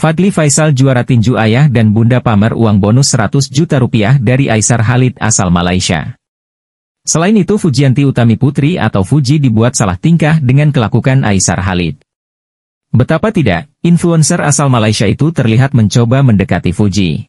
Fadli Faisal juara tinju ayah dan bunda pamer uang bonus 100 juta rupiah dari Aisar Halid asal Malaysia. Selain itu Fujianti Utami Putri atau Fuji dibuat salah tingkah dengan kelakukan Aisar Halid. Betapa tidak, influencer asal Malaysia itu terlihat mencoba mendekati Fuji.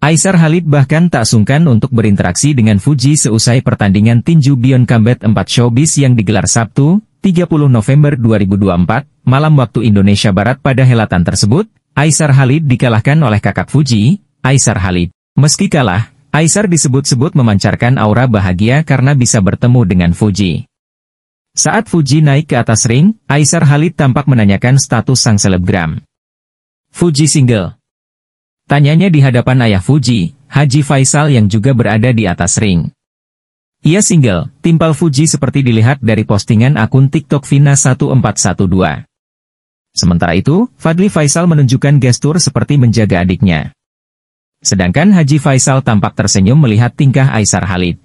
Aisar Halid bahkan tak sungkan untuk berinteraksi dengan Fuji seusai pertandingan tinju Bion Combat 4 Showbiz yang digelar Sabtu, 30 November 2024, malam waktu Indonesia Barat pada helatan tersebut, Aisar Halid dikalahkan oleh kakak Fuji, Aisar Halid. Meski kalah, Aisar disebut-sebut memancarkan aura bahagia karena bisa bertemu dengan Fuji. Saat Fuji naik ke atas ring, Aisar Halid tampak menanyakan status sang selebgram. Fuji single. Tanyanya di hadapan ayah Fuji, Haji Faisal yang juga berada di atas ring. Ia single, timpal Fuji seperti dilihat dari postingan akun TikTok Vina 1412. Sementara itu, Fadli Faisal menunjukkan gestur seperti menjaga adiknya. Sedangkan Haji Faisal tampak tersenyum melihat tingkah Aisar Halid.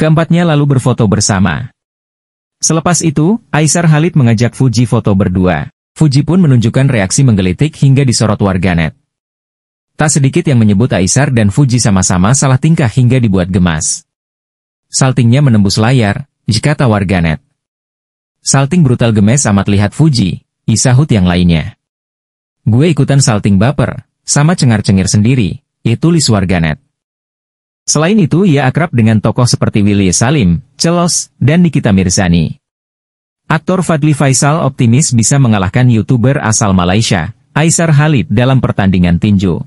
Keempatnya lalu berfoto bersama. Selepas itu, Aisar Halid mengajak Fuji foto berdua. Fuji pun menunjukkan reaksi menggelitik hingga disorot warganet. Tak sedikit yang menyebut Aisar dan Fuji sama-sama salah tingkah hingga dibuat gemas. Saltingnya menembus layar, jika warganet. Salting brutal gemes amat lihat Fuji, Isahut yang lainnya. Gue ikutan salting baper, sama cengar-cengir sendiri, itu Lis warganet. Selain itu, ia akrab dengan tokoh seperti Willy Salim, Celos, dan Nikita Mirzani. Aktor Fadli Faisal optimis bisa mengalahkan YouTuber asal Malaysia, Aisar Halid dalam pertandingan tinju.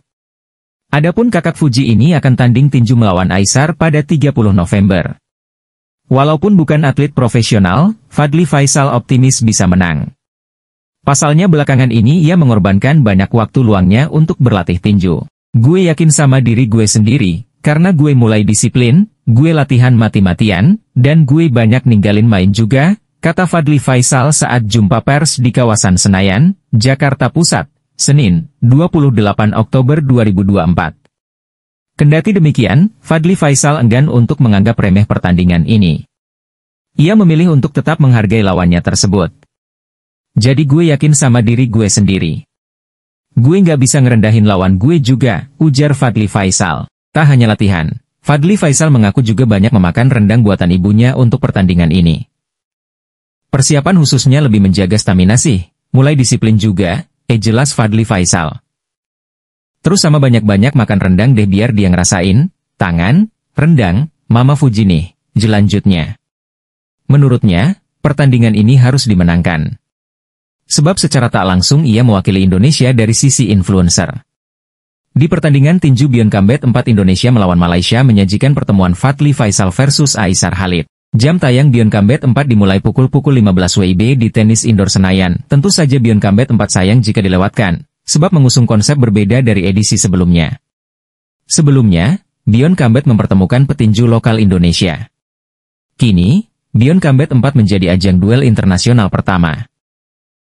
Adapun kakak Fuji ini akan tanding tinju melawan Aisar pada 30 November. Walaupun bukan atlet profesional, Fadli Faisal optimis bisa menang. Pasalnya belakangan ini ia mengorbankan banyak waktu luangnya untuk berlatih tinju. Gue yakin sama diri gue sendiri, karena gue mulai disiplin, gue latihan mati-matian, dan gue banyak ninggalin main juga, kata Fadli Faisal saat jumpa pers di kawasan Senayan, Jakarta Pusat, Senin, 28 Oktober 2024. Kendati demikian, Fadli Faisal enggan untuk menganggap remeh pertandingan ini. Ia memilih untuk tetap menghargai lawannya tersebut. Jadi gue yakin sama diri gue sendiri. Gue nggak bisa ngerendahin lawan gue juga, ujar Fadli Faisal. Tak hanya latihan, Fadli Faisal mengaku juga banyak memakan rendang buatan ibunya untuk pertandingan ini. Persiapan khususnya lebih menjaga stamina sih, mulai disiplin juga, eh jelas Fadli Faisal. Terus sama banyak-banyak makan rendang deh biar dia ngerasain, tangan, rendang, Mama Fuji jelanjutnya. Menurutnya, pertandingan ini harus dimenangkan sebab secara tak langsung ia mewakili Indonesia dari sisi influencer. Di pertandingan tinju Combat 4 Indonesia melawan Malaysia menyajikan pertemuan Fatli Faisal versus Aisar Halid. Jam tayang Combat 4 dimulai pukul pukul 15 WIB di tenis indoor Senayan. Tentu saja Combat 4 sayang jika dilewatkan, sebab mengusung konsep berbeda dari edisi sebelumnya. Sebelumnya, Combat mempertemukan petinju lokal Indonesia. Kini, Combat 4 menjadi ajang duel internasional pertama.